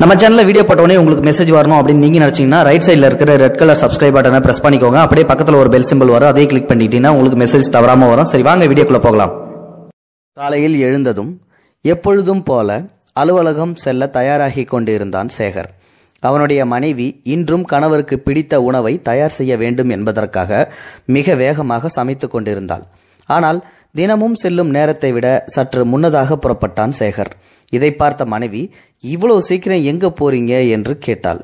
நம்ம சேனல்ல வீடியோ போட்டோடனே உங்களுக்கு மெசேஜ் வரணும் அப்படின்னு நீங்கள் நினைச்சீங்கன்னா ரைட் சைடில் இருக்கிற ரெட் கலர் சப்ஸ்கிரைப் பட்டனை பிரஸ் பண்ணிக்கோங்க அப்படியே பக்கத்தில் ஒரு பெல் சிம்பிள் வரும் அதே கிளிக் பண்ணிக்கிட்டீங்கன்னா உங்களுக்கு மெசேஜ் தவறாம வரும் சரி வாங்க வீடியோக்குள்ள போகலாம் காலையில் எழுந்ததும் எப்பொழுதும் போல அலுவலகம் செல்ல தயாராகி கொண்டிருந்தான் சேகர் அவனுடைய மனைவி இன்றும் கணவருக்கு பிடித்த உணவை தயார் செய்ய வேண்டும் என்பதற்காக மிக வேகமாக சமைத்துக் கொண்டிருந்தாள் ஆனால் தினமும் செல்லும் நேரத்தை விட சற்று முன்னதாக புறப்பட்டான் சேகர் இதை பார்த்த மனைவி இவ்வளவு சீக்கிரம் எங்க போறீங்க என்று கேட்டாள்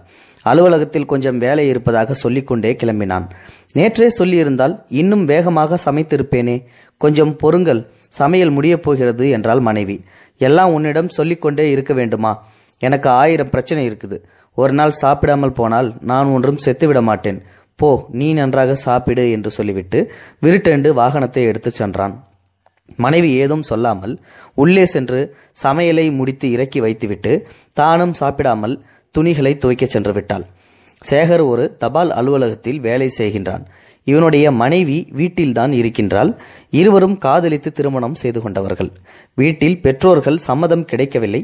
அலுவலகத்தில் கொஞ்சம் வேலை இருப்பதாக சொல்லிக்கொண்டே கிளம்பினான் நேற்றே சொல்லியிருந்தால் இன்னும் வேகமாக சமைத்திருப்பேனே கொஞ்சம் பொறுங்கள் சமையல் முடியப் போகிறது என்றாள் மனைவி எல்லாம் உன்னிடம் சொல்லிக்கொண்டே இருக்க வேண்டுமா எனக்கு ஆயிரம் பிரச்சனை இருக்குது ஒரு நாள் சாப்பிடாமல் போனால் நான் ஒன்றும் செத்துவிட மாட்டேன் போ நீ நன்றாக சாப்பிடு என்று சொல்லிவிட்டு விருட்டெண்டு வாகனத்தை எடுத்துச் சென்றான் மனைவி ஏதும் சொல்லாமல் உள்ளே சென்று சமையலை முடித்து இறக்கி வைத்துவிட்டு தானும் சாப்பிடாமல் துணிகளை துவைக்கச் சென்று விட்டாள் சேகர் ஒரு தபால் அலுவலகத்தில் வேலை செய்கின்றான் இவனுடைய மனைவி வீட்டில்தான் இருக்கின்றாள் இருவரும் காதலித்து திருமணம் செய்து கொண்டவர்கள் வீட்டில் பெற்றோர்கள் சம்மதம் கிடைக்கவில்லை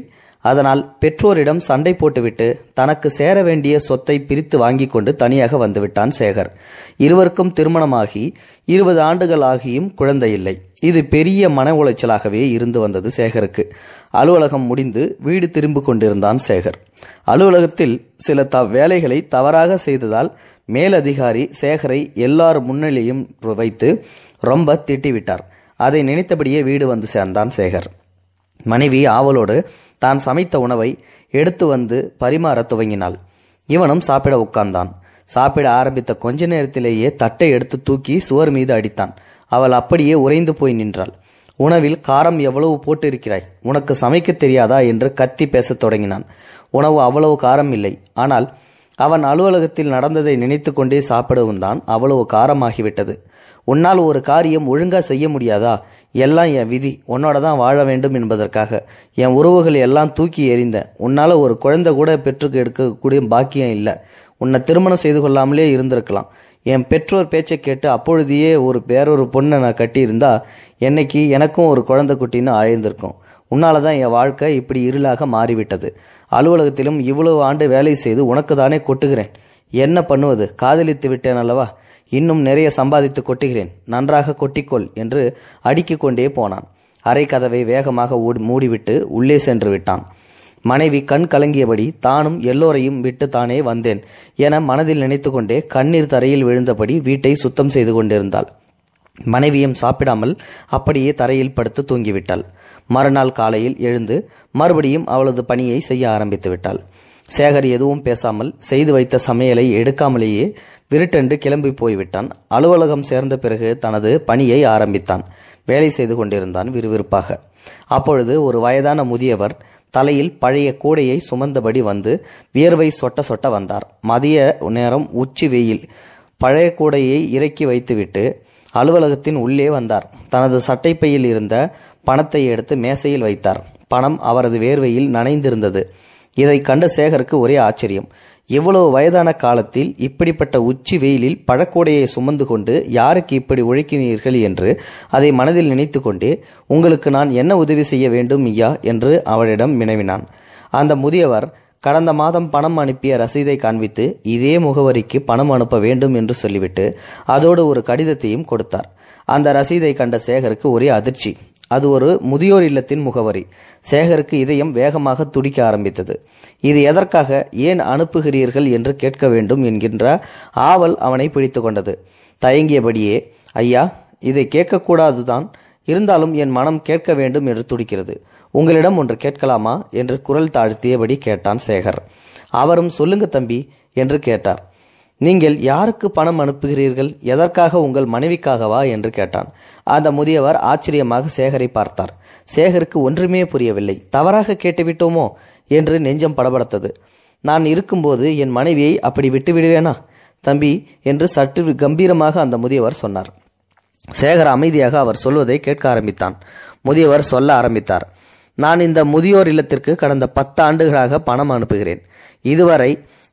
அதனால் பெற்றோரிடம் சண்டை போட்டுவிட்டு தனக்கு சேர வேண்டிய சொத்தை பிரித்து வாங்கிக் கொண்டு தனியாக வந்துவிட்டான் சேகர் இருவருக்கும் திருமணமாகி இருபது ஆண்டுகள் ஆகியும் குழந்தையில்லை இது பெரிய மன உளைச்சலாகவே இருந்து வந்தது சேகருக்கு அலுவலகம் முடிந்து வீடு திரும்பி கொண்டிருந்தான் சேகர் அலுவலகத்தில் சில த வேலைகளை தவறாக செய்ததால் மேலதிகாரி சேகரை எல்லார் முன்னிலையும் வைத்து ரொம்ப திட்டிவிட்டார் அதை நினைத்தபடியே வீடு வந்து சேர்ந்தான் சேகர் மனைவி ஆவலோடு தான் சமைத்த உணவை எடுத்து வந்து பரிமாறத் துவங்கினாள் இவனும் சாப்பிட உட்கார்ந்தான் சாப்பிட ஆரம்பித்த கொஞ்ச நேரத்திலேயே தட்டை எடுத்து தூக்கி சுவர் மீது அடித்தான் அவள் அப்படியே உறைந்து போய் நின்றாள் உணவில் காரம் எவ்வளவு போட்டு இருக்கிறாய் உனக்கு சமைக்க தெரியாதா என்று கத்தி பேசத் தொடங்கினான் உணவு அவ்வளவு காரம் இல்லை ஆனால் அவன் அலுவலகத்தில் நடந்ததை நினைத்து கொண்டே சாப்பிடவும் தான் அவ்வளவு காரமாகிவிட்டது உன்னால் ஒரு காரியம் ஒழுங்கா செய்ய முடியாதா எல்லாம் என் விதி உன்னோட தான் வாழ வேண்டும் என்பதற்காக என் உறவுகள் எல்லாம் தூக்கி எறிந்த உன்னால ஒரு குழந்தை கூட பெற்றுக்கு எடுக்கக்கூடிய பாக்கியம் இல்லை உன்னை திருமணம் செய்து கொள்ளாமலே இருந்திருக்கலாம் என் பெற்றோர் பேச்சை கேட்டு அப்பொழுதையே ஒரு வேறொரு பொண்ணை நான் கட்டியிருந்தா என்னைக்கு எனக்கும் ஒரு குழந்தை குட்டின்னு ஆயிருந்திருக்கும் உன்னால தான் என் வாழ்க்கை இப்படி இருளாக மாறிவிட்டது அலுவலகத்திலும் இவ்வளவு ஆண்டு வேலை செய்து உனக்கு தானே கொட்டுகிறேன் என்ன பண்ணுவது காதலித்து விட்டேன் அல்லவா இன்னும் நிறைய சம்பாதித்து கொட்டுகிறேன் நன்றாக கொட்டிக்கொள் என்று அடுக்கிக் கொண்டே போனான் அரை கதவை வேகமாக மூடிவிட்டு உள்ளே சென்று விட்டான் மனைவி கண் கலங்கியபடி தானும் எல்லோரையும் விட்டு தானே வந்தேன் என மனதில் நினைத்துக்கொண்டே கண்ணீர் தரையில் விழுந்தபடி வீட்டை சுத்தம் செய்து கொண்டிருந்தாள் மனைவியும் சாப்பிடாமல் அப்படியே தரையில் படுத்து தூங்கிவிட்டாள் மறுநாள் காலையில் எழுந்து மறுபடியும் அவளது பணியை செய்ய ஆரம்பித்து விட்டாள் சேகர் எதுவும் பேசாமல் செய்து வைத்த சமையலை எடுக்காமலேயே விருட்டென்று கிளம்பி போய்விட்டான் அலுவலகம் சேர்ந்த பிறகு தனது பணியை ஆரம்பித்தான் வேலை செய்து கொண்டிருந்தான் விறுவிறுப்பாக அப்பொழுது ஒரு வயதான முதியவர் தலையில் பழைய கூடையை சுமந்தபடி வந்து வியர்வை சொட்ட சொட்ட வந்தார் மதிய நேரம் உச்சி வெயில் பழைய கூடையை இறக்கி வைத்துவிட்டு அலுவலகத்தின் உள்ளே வந்தார் தனது சட்டைப்பையில் இருந்த பணத்தை எடுத்து மேசையில் வைத்தார் பணம் அவரது வேர்வையில் நனைந்திருந்தது இதை கண்ட சேகருக்கு ஒரே ஆச்சரியம் இவ்வளவு வயதான காலத்தில் இப்படிப்பட்ட உச்சி வெயிலில் பழக்கூடையை சுமந்து கொண்டு யாருக்கு இப்படி உழைக்கினீர்கள் என்று அதை மனதில் நினைத்து கொண்டே உங்களுக்கு நான் என்ன உதவி செய்ய வேண்டும் ஐயா என்று அவளிடம் வினவினான் அந்த முதியவர் கடந்த மாதம் பணம் அனுப்பிய ரசீதை காண்பித்து இதே முகவரிக்கு பணம் அனுப்ப வேண்டும் என்று சொல்லிவிட்டு அதோடு ஒரு கடிதத்தையும் கொடுத்தார் அந்த ரசீதை கண்ட சேகருக்கு ஒரே அதிர்ச்சி அது ஒரு முதியோர் இல்லத்தின் முகவரி சேகருக்கு இதயம் வேகமாக துடிக்க ஆரம்பித்தது இது எதற்காக ஏன் அனுப்புகிறீர்கள் என்று கேட்க வேண்டும் என்கின்ற ஆவல் அவனை பிடித்து கொண்டது தயங்கியபடியே ஐயா இதை கேட்கக்கூடாதுதான் இருந்தாலும் என் மனம் கேட்க வேண்டும் என்று துடிக்கிறது உங்களிடம் ஒன்று கேட்கலாமா என்று குரல் தாழ்த்தியபடி கேட்டான் சேகர் அவரும் சொல்லுங்க தம்பி என்று கேட்டார் நீங்கள் யாருக்கு பணம் அனுப்புகிறீர்கள் எதற்காக உங்கள் மனைவிக்காகவா என்று கேட்டான் அந்த முதியவர் ஆச்சரியமாக சேகரை பார்த்தார் சேகருக்கு ஒன்றுமே புரியவில்லை தவறாக கேட்டுவிட்டோமோ என்று நெஞ்சம் படபடத்தது நான் இருக்கும்போது என் மனைவியை அப்படி விட்டு விடுவேனா தம்பி என்று சற்று கம்பீரமாக அந்த முதியவர் சொன்னார் சேகர் அமைதியாக அவர் சொல்வதை கேட்க ஆரம்பித்தான் முதியவர் சொல்ல ஆரம்பித்தார் நான் இந்த முதியோர் இல்லத்திற்கு கடந்த பத்து ஆண்டுகளாக பணம் அனுப்புகிறேன் இதுவரை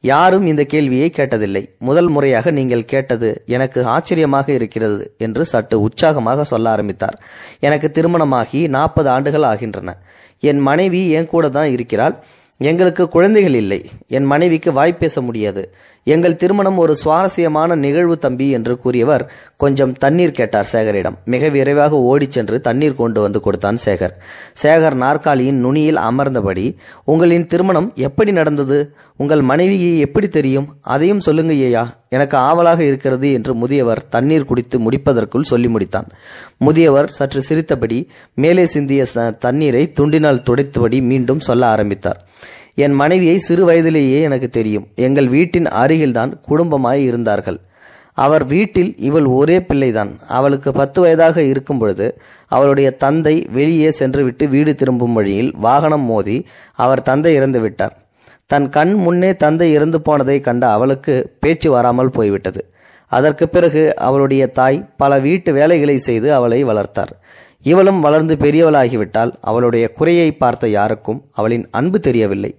யாரும் இந்த கேள்வியை கேட்டதில்லை முதல் முறையாக நீங்கள் கேட்டது எனக்கு ஆச்சரியமாக இருக்கிறது என்று சற்று உற்சாகமாக சொல்ல ஆரம்பித்தார் எனக்கு திருமணமாகி நாற்பது ஆண்டுகள் ஆகின்றன என் மனைவி என் கூட தான் இருக்கிறாள் எங்களுக்கு குழந்தைகள் இல்லை என் மனைவிக்கு வாய்ப்பேச முடியாது எங்கள் திருமணம் ஒரு சுவாரஸ்யமான நிகழ்வு தம்பி என்று கூறியவர் கொஞ்சம் தண்ணீர் கேட்டார் சேகரிடம் மிக விரைவாக ஓடிச் சென்று தண்ணீர் கொண்டு வந்து கொடுத்தான் சேகர் சேகர் நாற்காலியின் நுனியில் அமர்ந்தபடி உங்களின் திருமணம் எப்படி நடந்தது உங்கள் மனைவியை எப்படி தெரியும் அதையும் சொல்லுங்க ஐயா எனக்கு ஆவலாக இருக்கிறது என்று முதியவர் தண்ணீர் குடித்து முடிப்பதற்குள் சொல்லி முடித்தான் முதியவர் சற்று சிரித்தபடி மேலே சிந்திய தண்ணீரை துண்டினால் துடைத்தபடி மீண்டும் சொல்ல ஆரம்பித்தார் என் மனைவியை சிறு வயதிலேயே எனக்கு தெரியும் எங்கள் வீட்டின் அருகில்தான் குடும்பமாய் இருந்தார்கள் அவர் வீட்டில் இவள் ஒரே பிள்ளைதான் அவளுக்கு பத்து வயதாக இருக்கும் பொழுது அவளுடைய தந்தை வெளியே சென்றுவிட்டு வீடு திரும்பும் வழியில் வாகனம் மோதி அவர் தந்தை இறந்து விட்டார் தன் கண் முன்னே தந்தை இறந்து போனதை கண்ட அவளுக்கு பேச்சு வராமல் போய்விட்டது அதற்கு பிறகு அவளுடைய தாய் பல வீட்டு வேலைகளை செய்து அவளை வளர்த்தார் இவளும் வளர்ந்து பெரியவளாகிவிட்டால் அவளுடைய குறையை பார்த்த யாருக்கும் அவளின் அன்பு தெரியவில்லை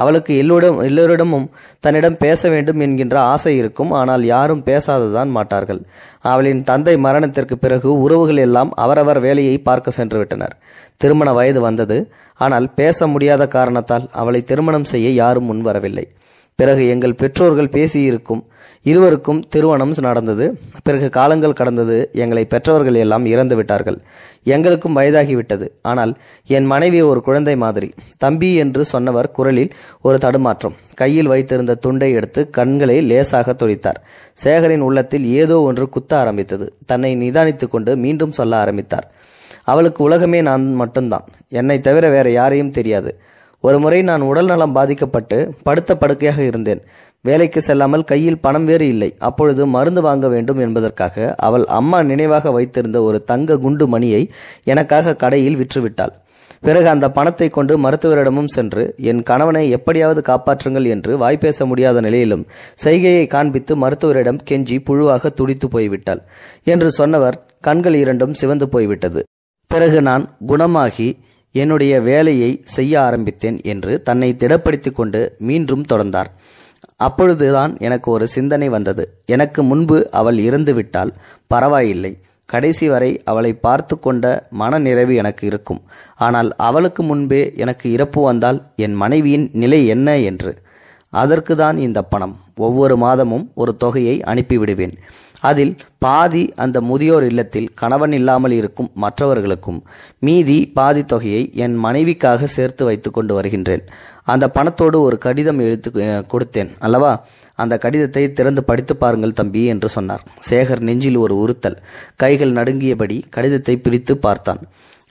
அவளுக்கு எல்லோரும் எல்லோரிடமும் தன்னிடம் பேச வேண்டும் என்கின்ற ஆசை இருக்கும் ஆனால் யாரும் பேசாததான் மாட்டார்கள் அவளின் தந்தை மரணத்திற்கு பிறகு உறவுகள் எல்லாம் அவரவர் வேலையை பார்க்க சென்று விட்டனர் திருமண வயது வந்தது ஆனால் பேச முடியாத காரணத்தால் அவளை திருமணம் செய்ய யாரும் முன்வரவில்லை பிறகு எங்கள் பெற்றோர்கள் பேசியிருக்கும் இருவருக்கும் திருமணம் நடந்தது பிறகு காலங்கள் கடந்தது எங்களை பெற்றவர்கள் எல்லாம் இறந்து விட்டார்கள் எங்களுக்கும் வயதாகிவிட்டது ஆனால் என் மனைவி ஒரு குழந்தை மாதிரி தம்பி என்று சொன்னவர் குரலில் ஒரு தடுமாற்றம் கையில் வைத்திருந்த துண்டை எடுத்து கண்களை லேசாக துடித்தார் சேகரின் உள்ளத்தில் ஏதோ ஒன்று குத்த ஆரம்பித்தது தன்னை நிதானித்துக் கொண்டு மீண்டும் சொல்ல ஆரம்பித்தார் அவளுக்கு உலகமே நான் மட்டும்தான் என்னை தவிர வேற யாரையும் தெரியாது ஒரு முறை நான் உடல் நலம் பாதிக்கப்பட்டு படுத்த படுக்கையாக இருந்தேன் வேலைக்கு செல்லாமல் கையில் பணம் வேறு இல்லை அப்பொழுது மருந்து வாங்க வேண்டும் என்பதற்காக அவள் அம்மா நினைவாக வைத்திருந்த ஒரு தங்க குண்டு மணியை எனக்காக கடையில் விற்றுவிட்டாள் பிறகு அந்த பணத்தை கொண்டு மருத்துவரிடமும் சென்று என் கணவனை எப்படியாவது காப்பாற்றுங்கள் என்று வாய்ப்பேச முடியாத நிலையிலும் செய்கையை காண்பித்து மருத்துவரிடம் கெஞ்சி புழுவாக துடித்து போய்விட்டாள் என்று சொன்னவர் கண்கள் இரண்டும் சிவந்து போய்விட்டது பிறகு நான் குணமாகி என்னுடைய வேலையை செய்ய ஆரம்பித்தேன் என்று தன்னை திடப்படுத்தி கொண்டு மீண்டும் தொடர்ந்தார் அப்பொழுதுதான் எனக்கு ஒரு சிந்தனை வந்தது எனக்கு முன்பு அவள் இறந்துவிட்டால் பரவாயில்லை கடைசி வரை அவளை பார்த்து கொண்ட மன நிறைவு எனக்கு இருக்கும் ஆனால் அவளுக்கு முன்பே எனக்கு இறப்பு வந்தால் என் மனைவியின் நிலை என்ன என்று அதற்கு தான் இந்த பணம் ஒவ்வொரு மாதமும் ஒரு தொகையை அனுப்பிவிடுவேன் அதில் பாதி அந்த முதியோர் இல்லத்தில் கணவன் இல்லாமல் இருக்கும் மற்றவர்களுக்கும் மீதி பாதி தொகையை என் மனைவிக்காக சேர்த்து வைத்துக் கொண்டு வருகின்றேன் அந்த பணத்தோடு ஒரு கடிதம் எழுத்து கொடுத்தேன் அல்லவா அந்த கடிதத்தை திறந்து படித்து பாருங்கள் தம்பி என்று சொன்னார் சேகர் நெஞ்சில் ஒரு உறுத்தல் கைகள் நடுங்கியபடி கடிதத்தை பிரித்து பார்த்தான்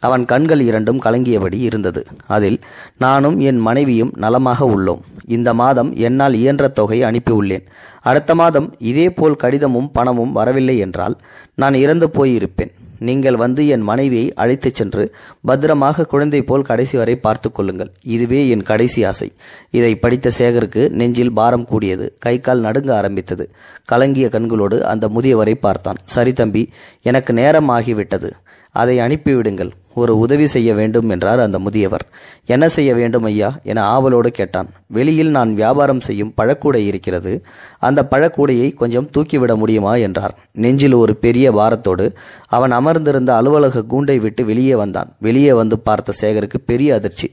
அவன் கண்கள் இரண்டும் கலங்கியபடி இருந்தது அதில் நானும் என் மனைவியும் நலமாக உள்ளோம் இந்த மாதம் என்னால் இயன்ற தொகை அனுப்பியுள்ளேன் அடுத்த மாதம் இதேபோல் கடிதமும் பணமும் வரவில்லை என்றால் நான் இறந்து போயிருப்பேன் நீங்கள் வந்து என் மனைவியை அழைத்துச் சென்று பத்திரமாக குழந்தை போல் கடைசி வரை பார்த்து கொள்ளுங்கள் இதுவே என் கடைசி ஆசை இதை படித்த சேகருக்கு நெஞ்சில் பாரம் கூடியது கை கால் நடுங்க ஆரம்பித்தது கலங்கிய கண்களோடு அந்த முதியவரை பார்த்தான் சரி தம்பி எனக்கு நேரம் ஆகிவிட்டது அதை அனுப்பிவிடுங்கள் ஒரு உதவி செய்ய வேண்டும் என்றார் அந்த முதியவர் என்ன செய்ய வேண்டும் ஐயா என ஆவலோடு கேட்டான் வெளியில் நான் வியாபாரம் செய்யும் பழக்கூடை இருக்கிறது அந்த பழக்கூடையை கொஞ்சம் தூக்கிவிட முடியுமா என்றார் நெஞ்சில் ஒரு பெரிய வாரத்தோடு அவன் அமர்ந்திருந்த அலுவலக கூண்டை விட்டு வெளியே வந்தான் வெளியே வந்து பார்த்த சேகருக்கு பெரிய அதிர்ச்சி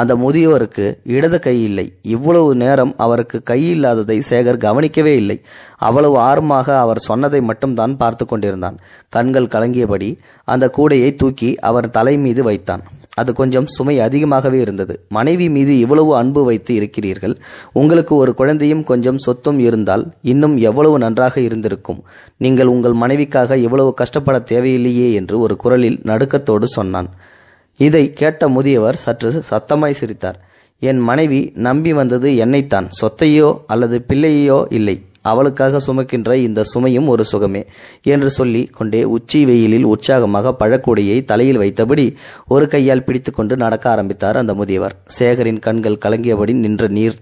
அந்த முதியவருக்கு இடது கை இல்லை இவ்வளவு நேரம் அவருக்கு கை இல்லாததை சேகர் கவனிக்கவே இல்லை அவ்வளவு ஆர்வமாக அவர் சொன்னதை மட்டும்தான் பார்த்து கொண்டிருந்தான் கண்கள் கலங்கியபடி அந்த கூடையை தூக்கி அவர் தலை மீது வைத்தான் அது கொஞ்சம் சுமை அதிகமாகவே இருந்தது மனைவி மீது இவ்வளவு அன்பு வைத்து இருக்கிறீர்கள் உங்களுக்கு ஒரு குழந்தையும் கொஞ்சம் சொத்தும் இருந்தால் இன்னும் எவ்வளவு நன்றாக இருந்திருக்கும் நீங்கள் உங்கள் மனைவிக்காக இவ்வளவு கஷ்டப்பட தேவையில்லையே என்று ஒரு குரலில் நடுக்கத்தோடு சொன்னான் இதை கேட்ட முதியவர் சற்று சத்தமாய் சிரித்தார் என் மனைவி நம்பி வந்தது என்னைத்தான் சொத்தையோ அல்லது பிள்ளையோ இல்லை அவளுக்காக சுமக்கின்ற இந்த சுமையும் ஒரு சுகமே என்று சொல்லி கொண்டே உச்சி வெயிலில் உற்சாகமாக பழக்கூடையை தலையில் வைத்தபடி ஒரு கையால் பிடித்துக்கொண்டு நடக்க ஆரம்பித்தார் அந்த முதியவர் சேகரின் கண்கள் கலங்கியபடி நின்ற நீர்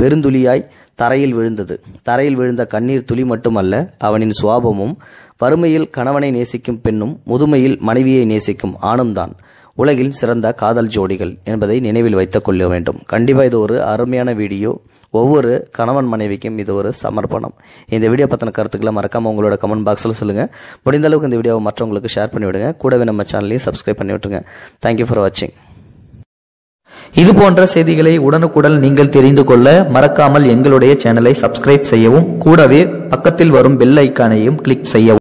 பெருந்துளியாய் தரையில் விழுந்தது தரையில் விழுந்த கண்ணீர் துளி மட்டுமல்ல அவனின் சுவாபமும் வறுமையில் கணவனை நேசிக்கும் பெண்ணும் முதுமையில் மனைவியை நேசிக்கும் ஆணும் தான் உலகில் சிறந்த காதல் ஜோடிகள் என்பதை நினைவில் வைத்துக் கொள்ள வேண்டும் கண்டிப்பாக இது ஒரு அருமையான வீடியோ ஒவ்வொரு கணவன் மனைவிக்கும் இது ஒரு சமர்ப்பணம் இந்த வீடியோ பற்றின கருத்துக்களை மறக்காமல் உங்களோட கமெண்ட் பாக்ஸில் சொல்லுங்கள் முடிந்த அளவுக்கு இந்த வீடியோவை மற்றவங்களுக்கு ஷேர் பண்ணிவிடுங்க கூடவே நம்ம சேனலையும் சப்ஸ்கிரைப் பண்ணி விட்டுருங்க தேங்க்யூ ஃபார் வாட்சிங் இது போன்ற செய்திகளை உடனுக்குடன் நீங்கள் தெரிந்து கொள்ள மறக்காமல் எங்களுடைய சேனலை சப்ஸ்கிரைப் செய்யவும் கூடவே பக்கத்தில் வரும் பெல் ஐக்கானையும் கிளிக் செய்யவும்